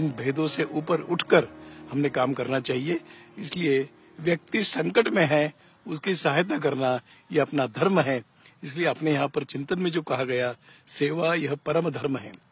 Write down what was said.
इन भेदों से ऊपर उठकर हमने काम करना चाहिए इसलिए व्यक्ति संकट में है उसकी सहायता करना यह अपना धर्म है इसलिए अपने यहाँ पर चिंतन में जो कहा गया सेवा यह परम धर्म है